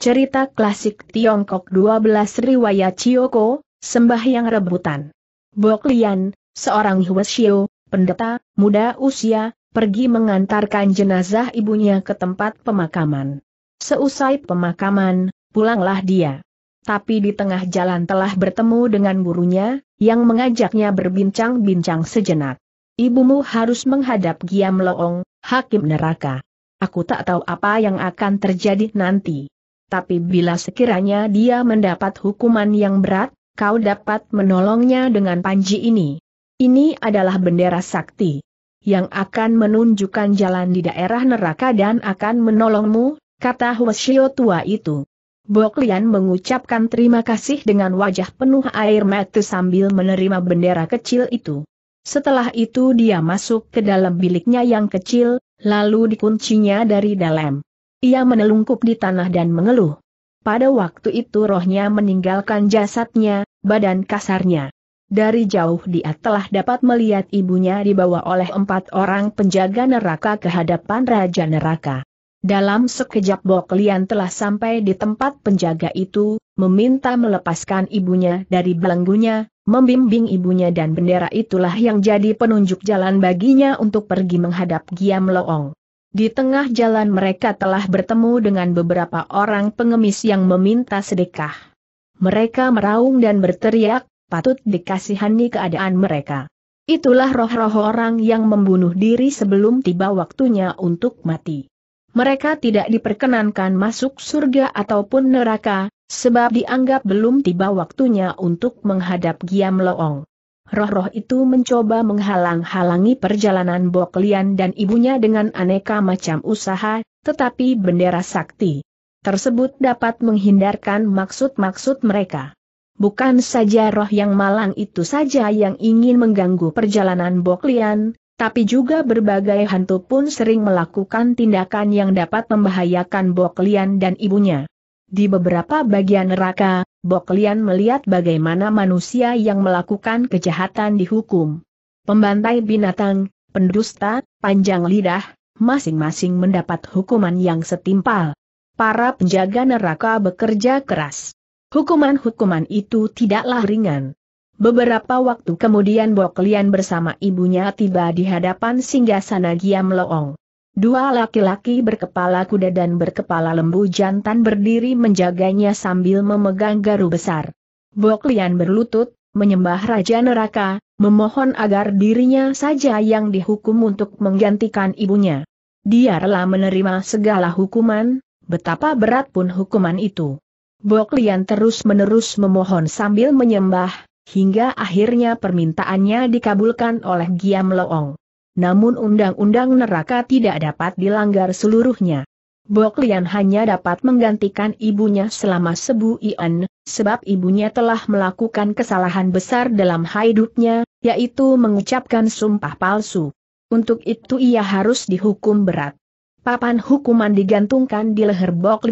Cerita klasik Tiongkok 12 Riwayat Chioko, Sembahyang Rebutan. Bok Lian, seorang Huashio, pendeta, muda usia, pergi mengantarkan jenazah ibunya ke tempat pemakaman. Seusai pemakaman, pulanglah dia. Tapi di tengah jalan telah bertemu dengan gurunya, yang mengajaknya berbincang-bincang sejenak. Ibumu harus menghadap Giam Loong, hakim neraka. Aku tak tahu apa yang akan terjadi nanti tapi bila sekiranya dia mendapat hukuman yang berat, kau dapat menolongnya dengan panji ini. Ini adalah bendera sakti yang akan menunjukkan jalan di daerah neraka dan akan menolongmu, kata Hwasyo tua itu. Boklian mengucapkan terima kasih dengan wajah penuh air mata sambil menerima bendera kecil itu. Setelah itu dia masuk ke dalam biliknya yang kecil, lalu dikuncinya dari dalam. Ia menelungkup di tanah dan mengeluh. Pada waktu itu rohnya meninggalkan jasadnya, badan kasarnya. Dari jauh dia telah dapat melihat ibunya dibawa oleh empat orang penjaga neraka ke hadapan Raja Neraka. Dalam sekejap Boklian telah sampai di tempat penjaga itu, meminta melepaskan ibunya dari belenggunya, membimbing ibunya dan bendera itulah yang jadi penunjuk jalan baginya untuk pergi menghadap Giam Loong. Di tengah jalan mereka telah bertemu dengan beberapa orang pengemis yang meminta sedekah. Mereka meraung dan berteriak, patut dikasihani keadaan mereka. Itulah roh-roh orang yang membunuh diri sebelum tiba waktunya untuk mati. Mereka tidak diperkenankan masuk surga ataupun neraka, sebab dianggap belum tiba waktunya untuk menghadap Giam Loong. Roh-roh itu mencoba menghalang-halangi perjalanan Boklian dan ibunya dengan aneka macam usaha, tetapi bendera sakti tersebut dapat menghindarkan maksud-maksud mereka. Bukan saja roh yang malang itu saja yang ingin mengganggu perjalanan Boklian, tapi juga berbagai hantu pun sering melakukan tindakan yang dapat membahayakan Boklian dan ibunya. Di beberapa bagian neraka, Boklian melihat bagaimana manusia yang melakukan kejahatan dihukum. Pembantai binatang, pendusta, panjang lidah, masing-masing mendapat hukuman yang setimpal. Para penjaga neraka bekerja keras. Hukuman-hukuman itu tidaklah ringan. Beberapa waktu kemudian Boklian bersama ibunya tiba di hadapan singgasana Giam Loong. Dua laki-laki berkepala kuda dan berkepala lembu jantan berdiri menjaganya sambil memegang garu besar. Boklian berlutut, menyembah Raja Neraka, memohon agar dirinya saja yang dihukum untuk menggantikan ibunya. Dia rela menerima segala hukuman, betapa berat pun hukuman itu. Boklian terus-menerus memohon sambil menyembah, hingga akhirnya permintaannya dikabulkan oleh Giam Loong namun undang-undang neraka tidak dapat dilanggar seluruhnya. Bok hanya dapat menggantikan ibunya selama Sebu Ian, sebab ibunya telah melakukan kesalahan besar dalam hidupnya, yaitu mengucapkan sumpah palsu. Untuk itu ia harus dihukum berat. Papan hukuman digantungkan di leher Bok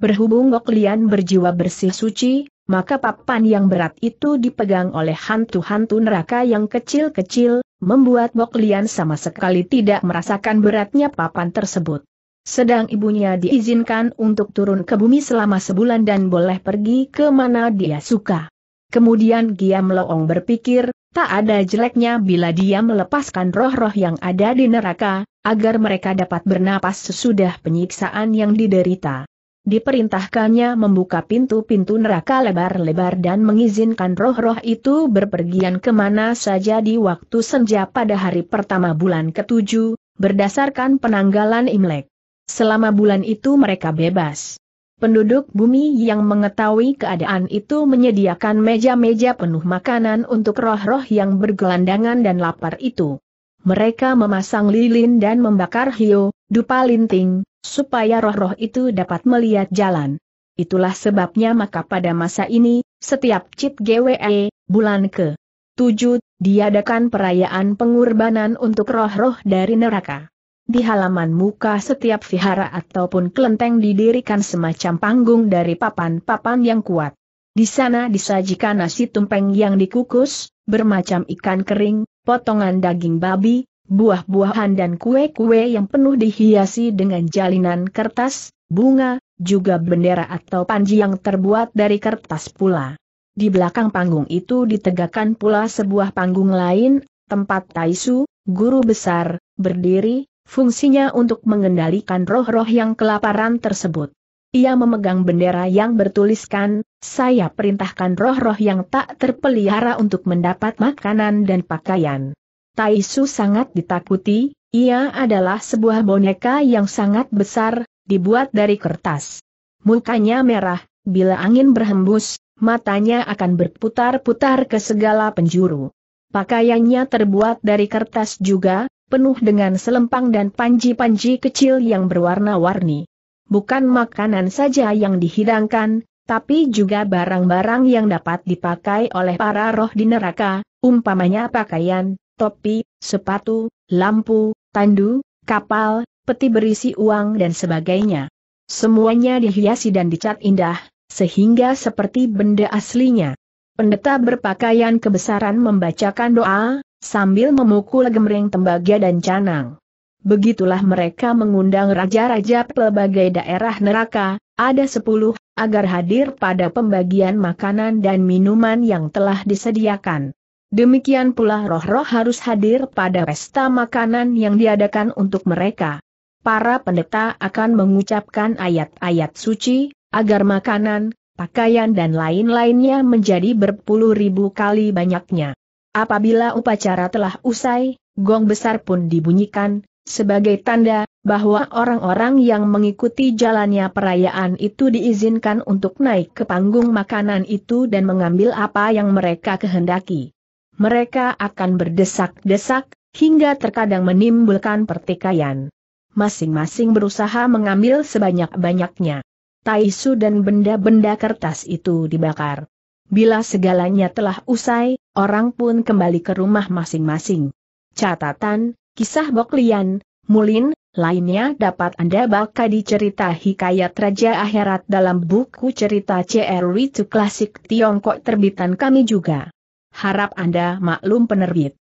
Berhubung Bok berjiwa bersih suci, maka papan yang berat itu dipegang oleh hantu-hantu neraka yang kecil-kecil, membuat Boklian sama sekali tidak merasakan beratnya papan tersebut. Sedang ibunya diizinkan untuk turun ke bumi selama sebulan dan boleh pergi ke mana dia suka. Kemudian Giam Loong berpikir, tak ada jeleknya bila dia melepaskan roh-roh yang ada di neraka, agar mereka dapat bernapas sesudah penyiksaan yang diderita diperintahkannya membuka pintu-pintu neraka lebar-lebar dan mengizinkan roh-roh itu berpergian kemana saja di waktu senja pada hari pertama bulan ketujuh, berdasarkan penanggalan Imlek. Selama bulan itu mereka bebas. Penduduk bumi yang mengetahui keadaan itu menyediakan meja-meja penuh makanan untuk roh-roh yang bergelandangan dan lapar itu. Mereka memasang lilin dan membakar hio, dupa linting, supaya roh-roh itu dapat melihat jalan. Itulah sebabnya maka pada masa ini, setiap cit GWE, bulan ke 7, diadakan perayaan pengorbanan untuk roh-roh dari neraka. Di halaman muka setiap vihara ataupun kelenteng didirikan semacam panggung dari papan-papan yang kuat. Di sana disajikan nasi tumpeng yang dikukus, bermacam ikan kering, potongan daging babi, buah-buahan dan kue-kue yang penuh dihiasi dengan jalinan kertas, bunga, juga bendera atau panji yang terbuat dari kertas pula. Di belakang panggung itu ditegakkan pula sebuah panggung lain, tempat Taisu, guru besar, berdiri, fungsinya untuk mengendalikan roh-roh yang kelaparan tersebut. Ia memegang bendera yang bertuliskan, saya perintahkan roh-roh yang tak terpelihara untuk mendapat makanan dan pakaian. Taisu sangat ditakuti, ia adalah sebuah boneka yang sangat besar, dibuat dari kertas. Mukanya merah, bila angin berhembus, matanya akan berputar-putar ke segala penjuru. Pakaiannya terbuat dari kertas juga, penuh dengan selempang dan panji-panji kecil yang berwarna-warni. Bukan makanan saja yang dihidangkan, tapi juga barang-barang yang dapat dipakai oleh para roh di neraka, umpamanya pakaian, topi, sepatu, lampu, tandu, kapal, peti berisi uang dan sebagainya. Semuanya dihiasi dan dicat indah, sehingga seperti benda aslinya. Pendeta berpakaian kebesaran membacakan doa, sambil memukul gemering tembaga dan canang. Begitulah mereka mengundang raja-raja pelbagai daerah neraka, ada sepuluh, agar hadir pada pembagian makanan dan minuman yang telah disediakan. Demikian pula roh-roh harus hadir pada pesta makanan yang diadakan untuk mereka. Para pendeta akan mengucapkan ayat-ayat suci, agar makanan, pakaian dan lain-lainnya menjadi berpuluh ribu kali banyaknya. Apabila upacara telah usai, gong besar pun dibunyikan, sebagai tanda bahwa orang-orang yang mengikuti jalannya perayaan itu diizinkan untuk naik ke panggung makanan itu dan mengambil apa yang mereka kehendaki. Mereka akan berdesak-desak, hingga terkadang menimbulkan pertikaian. Masing-masing berusaha mengambil sebanyak-banyaknya. Taisu dan benda-benda kertas itu dibakar. Bila segalanya telah usai, orang pun kembali ke rumah masing-masing. Catatan, Kisah Boklian, Mulin, lainnya dapat Anda baca di cerita Hikayat Raja Akhirat dalam buku cerita CRW to Klasik Tiongkok terbitan kami juga. Harap Anda maklum penerbit.